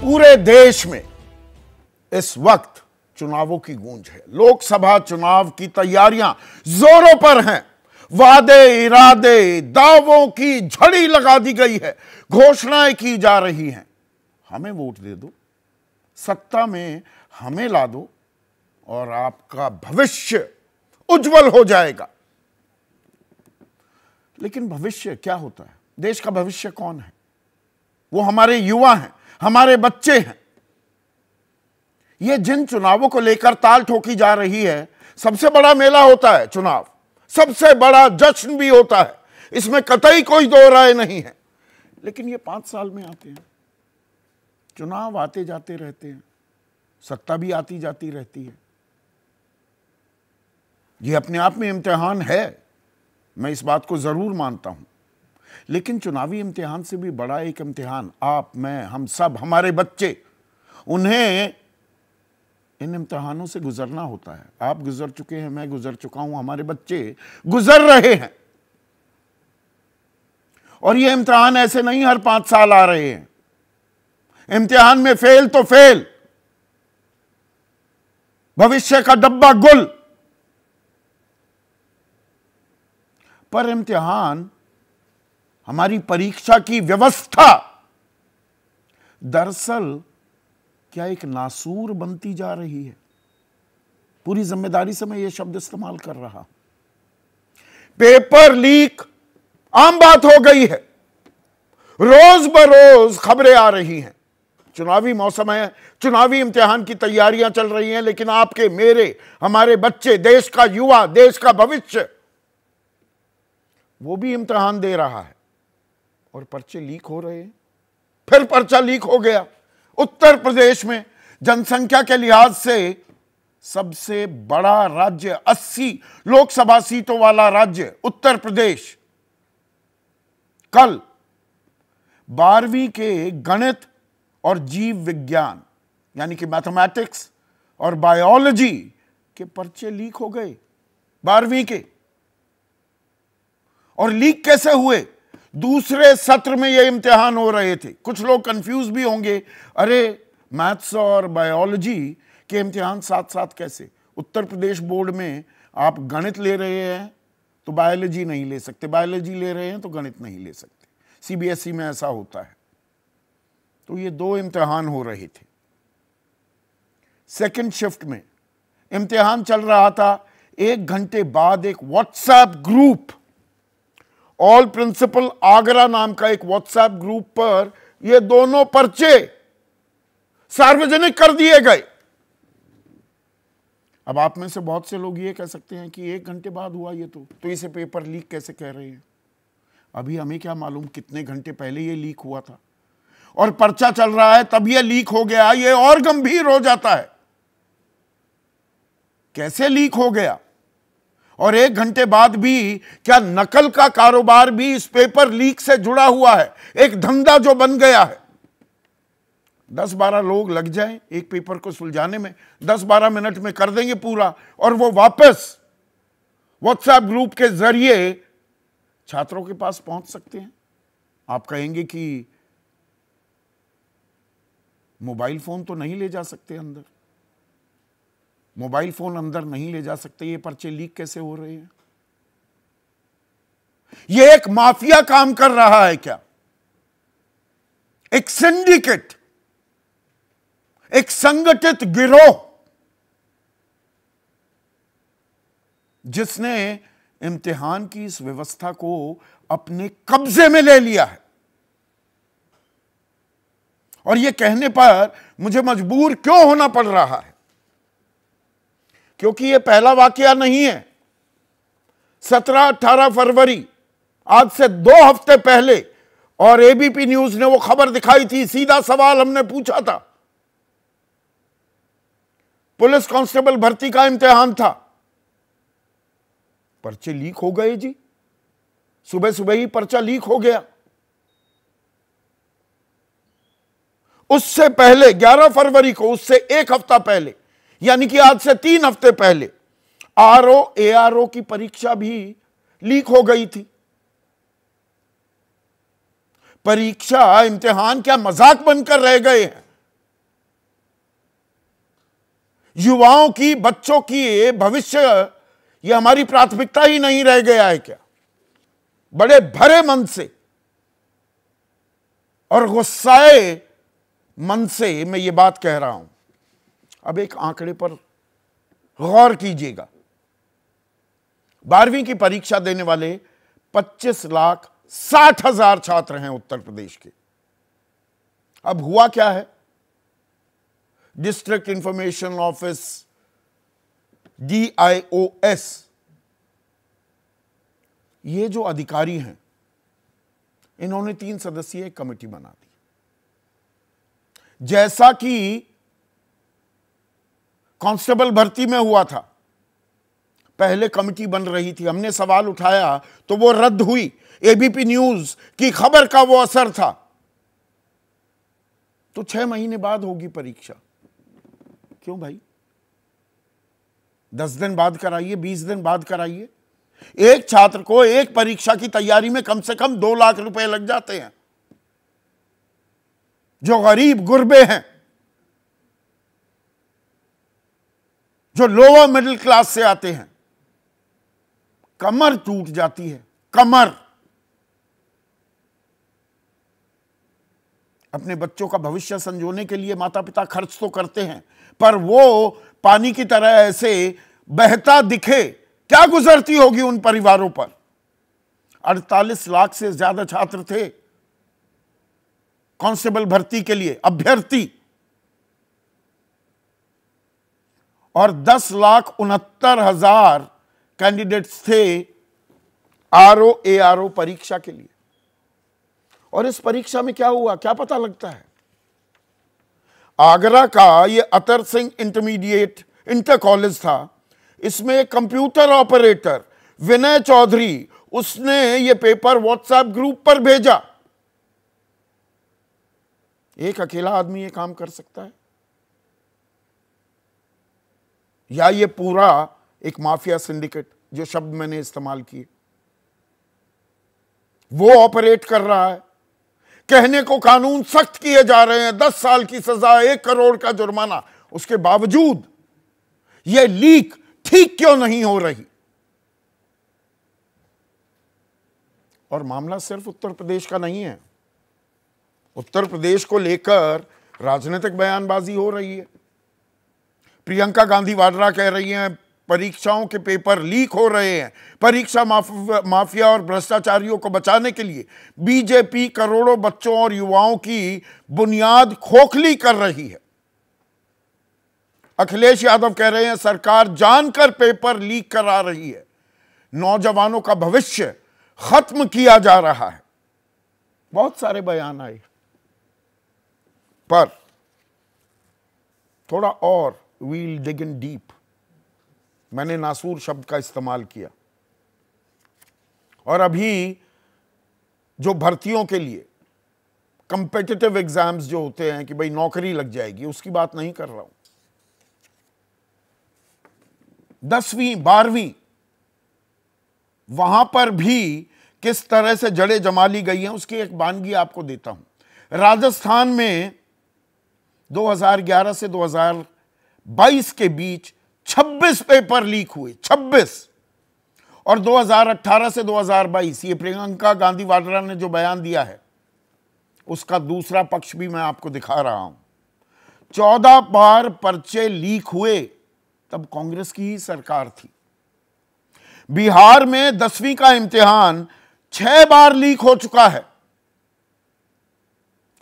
पूरे देश में इस वक्त चुनावों की गूंज है लोकसभा चुनाव की तैयारियां जोरों पर हैं वादे इरादे दावों की झड़ी लगा दी गई है घोषणाएं की जा रही हैं हमें वोट दे दो सत्ता में हमें ला दो और आपका भविष्य उज्जवल हो जाएगा लेकिन भविष्य क्या होता है देश का भविष्य कौन है वो हमारे युवा हैं हमारे बच्चे हैं ये जिन चुनावों को लेकर ताल ठोकी जा रही है सबसे बड़ा मेला होता है चुनाव सबसे बड़ा जश्न भी होता है इसमें कतई कोई दो राय नहीं है लेकिन ये पांच साल में आते हैं चुनाव आते जाते रहते हैं सत्ता भी आती जाती रहती है ये अपने आप में इम्तिहान है मैं इस बात को जरूर मानता हूं लेकिन चुनावी इम्तिहान से भी बड़ा एक इम्तिहान आप मैं हम सब हमारे बच्चे उन्हें इन इम्तहानों से गुजरना होता है आप गुजर चुके हैं मैं गुजर चुका हूं हमारे बच्चे गुजर रहे हैं और ये इम्तहान ऐसे नहीं हर पांच साल आ रहे हैं इम्तिहान में फेल तो फेल भविष्य का डब्बा गुल पर इम्तिहान हमारी परीक्षा की व्यवस्था दरअसल क्या एक नासूर बनती जा रही है पूरी जिम्मेदारी से मैं ये शब्द इस्तेमाल कर रहा पेपर लीक आम बात हो गई है रोज बरोज खबरें आ रही हैं चुनावी मौसम है चुनावी इम्तिहान की तैयारियां चल रही हैं लेकिन आपके मेरे हमारे बच्चे देश का युवा देश का भविष्य वो भी इम्तिहान दे रहा है और पर्चे लीक हो रहे हैं फिर पर्चा लीक हो गया उत्तर प्रदेश में जनसंख्या के लिहाज से सबसे बड़ा राज्य 80 लोकसभा सीटों वाला राज्य उत्तर प्रदेश कल बारहवीं के गणित और जीव विज्ञान यानी कि मैथमेटिक्स और बायोलॉजी के पर्चे लीक हो गए बारहवीं के और लीक कैसे हुए दूसरे सत्र में ये इम्तिहान हो रहे थे कुछ लोग कंफ्यूज भी होंगे अरे मैथ्स और बायोलॉजी के इम्तिहान साथ साथ कैसे उत्तर प्रदेश बोर्ड में आप गणित ले रहे हैं तो बायोलॉजी नहीं ले सकते बायोलॉजी ले रहे हैं तो गणित नहीं ले सकते सीबीएसई में ऐसा होता है तो ये दो इम्तिहान हो रहे थे सेकेंड शिफ्ट में इम्तिहान चल रहा था एक घंटे बाद एक WhatsApp group all principal Agra नाम का एक व्हाट्सएप ग्रुप पर ये दोनों पर्चे सार्वजनिक कर दिए गए अब आप में से बहुत से लोग ये कह सकते हैं कि एक घंटे बाद हुआ ये तो तो इसे पेपर लीक कैसे कह रहे हैं अभी हमें क्या मालूम कितने घंटे पहले ये लीक हुआ था और पर्चा चल रहा है तब ये लीक हो गया ये और गंभीर हो जाता है कैसे लीक हो गया और एक घंटे बाद भी क्या नकल का कारोबार भी इस पेपर लीक से जुड़ा हुआ है एक धंधा जो बन गया है दस बारह लोग लग जाएं एक पेपर को सुलझाने में दस बारह मिनट में कर देंगे पूरा और वो वापस व्हाट्सएप ग्रुप के जरिए छात्रों के पास पहुंच सकते हैं आप कहेंगे कि मोबाइल फोन तो नहीं ले जा सकते अंदर मोबाइल फोन अंदर नहीं ले जा सकते ये पर्चे लीक कैसे हो रहे हैं ये एक माफिया काम कर रहा है क्या एक सिंडिकेट एक संगठित गिरोह जिसने इम्तिहान की इस व्यवस्था को अपने कब्जे में ले लिया है और यह कहने पर मुझे मजबूर क्यों होना पड़ रहा है क्योंकि ये पहला वाकया नहीं है सत्रह अठारह फरवरी आज से दो हफ्ते पहले और एबीपी न्यूज ने वो खबर दिखाई थी सीधा सवाल हमने पूछा था पुलिस कांस्टेबल भर्ती का इम्तिहान था पर्चे लीक हो गए जी सुबह सुबह ही पर्चा लीक हो गया उससे पहले 11 फरवरी को उससे एक हफ्ता पहले यानी कि आज से तीन हफ्ते पहले R O A R O की परीक्षा भी लीक हो गई थी परीक्षा इम्तिहान क्या मजाक बनकर रह गए हैं युवाओं की बच्चों की भविष्य ये हमारी प्राथमिकता ही नहीं रह गया है क्या बड़े भरे मन से और गुस्साए मन से मैं ये बात कह रहा हूं अब एक आंकड़े पर गौर कीजिएगा बारहवीं की परीक्षा देने वाले 25 लाख साठ हजार छात्र हैं उत्तर प्रदेश के अब हुआ क्या है डिस्ट्रिक्ट इंफॉर्मेशन ऑफिस डीआईओएस ये जो अधिकारी हैं इन्होंने तीन सदस्यीय कमेटी बना दी जैसा कि कांस्टेबल भर्ती में हुआ था पहले कमिटी बन रही थी हमने सवाल उठाया तो वो रद्द हुई एबीपी न्यूज की खबर का वो असर था तो छह महीने बाद होगी परीक्षा क्यों भाई दस दिन बाद कराइए बीस दिन बाद कराइए एक छात्र को एक परीक्षा की तैयारी में कम से कम दो लाख रुपए लग जाते हैं जो गरीब गुरबे हैं जो लोअर मिडिल क्लास से आते हैं कमर टूट जाती है कमर अपने बच्चों का भविष्य संजोने के लिए माता पिता खर्च तो करते हैं पर वो पानी की तरह ऐसे बहता दिखे क्या गुजरती होगी उन परिवारों पर 48 लाख से ज्यादा छात्र थे कांस्टेबल भर्ती के लिए अभ्यर्थी और दस लाख उनहत्तर हजार कैंडिडेट्स थे R O A R O परीक्षा के लिए और इस परीक्षा में क्या हुआ क्या पता लगता है आगरा का ये Atar Singh intermediate inter college था इसमें कंप्यूटर ऑपरेटर विनय चौधरी उसने ये पेपर व्हाट्सएप ग्रुप पर भेजा एक अकेला आदमी ये काम कर सकता है या ये पूरा एक माफिया सिंडिकेट जो शब्द मैंने इस्तेमाल किए वो ऑपरेट कर रहा है कहने को कानून सख्त किए जा रहे हैं दस साल की सजा एक करोड़ का जुर्माना उसके बावजूद यह लीक ठीक क्यों नहीं हो रही और मामला सिर्फ उत्तर प्रदेश का नहीं है उत्तर प्रदेश को लेकर राजनीतिक बयानबाजी हो रही है प्रियंका गांधी वाड्रा कह रही हैं परीक्षाओं के पेपर लीक हो रहे हैं परीक्षा माफ, माफिया और भ्रष्टाचारियों को बचाने के लिए बीजेपी करोड़ों बच्चों और युवाओं की बुनियाद खोखली कर रही है अखिलेश यादव कह रहे हैं सरकार जानकर पेपर लीक करा रही है नौजवानों का भविष्य खत्म किया जा रहा है बहुत सारे बयान आए पर थोड़ा और वील डिग इन डीप मैंने नासूर शब्द का इस्तेमाल किया और अभी जो भर्तियों के लिए कंपेटिटिव एग्जाम्स जो होते हैं कि भाई नौकरी लग जाएगी उसकी बात नहीं कर रहा हूं दसवीं बारहवीं वहां पर भी किस तरह से जड़े जमा ली गई हैं उसकी एक बानगी आपको देता हूं राजस्थान में 2011 से 22 के बीच 26 पेपर लीक हुए 26 और 2018 से 2022 ये प्रियंका गांधी वाड्रा ने जो बयान दिया है उसका दूसरा पक्ष भी मैं आपको दिखा रहा हूं चौदह बार पर्चे लीक हुए तब कांग्रेस की ही सरकार थी बिहार में दसवीं का इम्तिहान छह बार लीक हो चुका है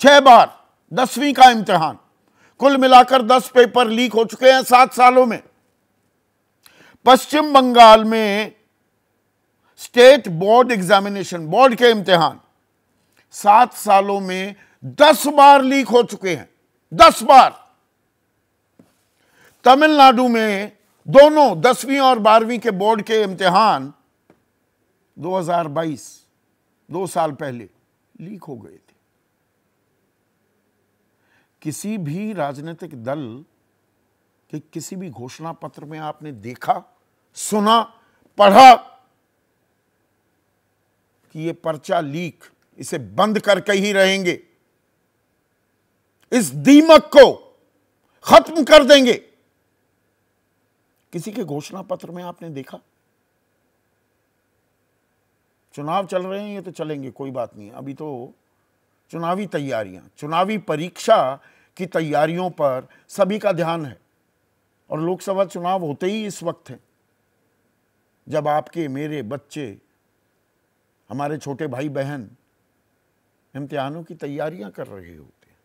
छह बार दसवीं का इम्तिहान कुल मिलाकर दस पेपर लीक हो चुके हैं सात सालों में पश्चिम बंगाल में स्टेट बोर्ड एग्जामिनेशन बोर्ड के इम्तिहान सात सालों में दस बार लीक हो चुके हैं दस बार तमिलनाडु में दोनों दसवीं और बारहवीं के बोर्ड के इम्तिहान 2022 दो साल पहले लीक हो गए किसी भी राजनीतिक दल के किसी भी घोषणा पत्र में आपने देखा सुना पढ़ा कि ये पर्चा लीक इसे बंद करके ही रहेंगे इस दीमक को खत्म कर देंगे किसी के घोषणा पत्र में आपने देखा चुनाव चल रहे हैं ये तो चलेंगे कोई बात नहीं अभी तो चुनावी तैयारियां चुनावी परीक्षा की तैयारियों पर सभी का ध्यान है और लोकसभा चुनाव होते ही इस वक्त हैं जब आपके मेरे बच्चे हमारे छोटे भाई बहन इम्तिहानों की तैयारियां कर रहे होते हैं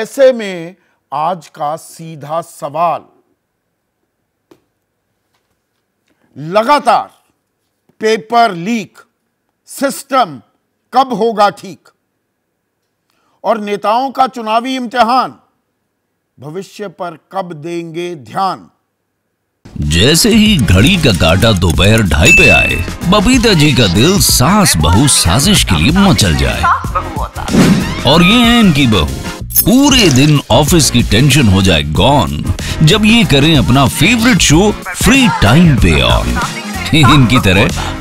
ऐसे में आज का सीधा सवाल लगातार पेपर लीक सिस्टम कब होगा ठीक और नेताओं का चुनावी इम्तिहान भविष्य पर कब देंगे ध्यान जैसे ही घड़ी का काटा दोपहर ढाई पे आए बबीता जी का दिल सास बहु साजिश के लिए मचल जाए और ये है इनकी बहू पूरे दिन ऑफिस की टेंशन हो जाए गॉन जब ये करें अपना फेवरेट शो फ्री टाइम पे ऑन इनकी तरह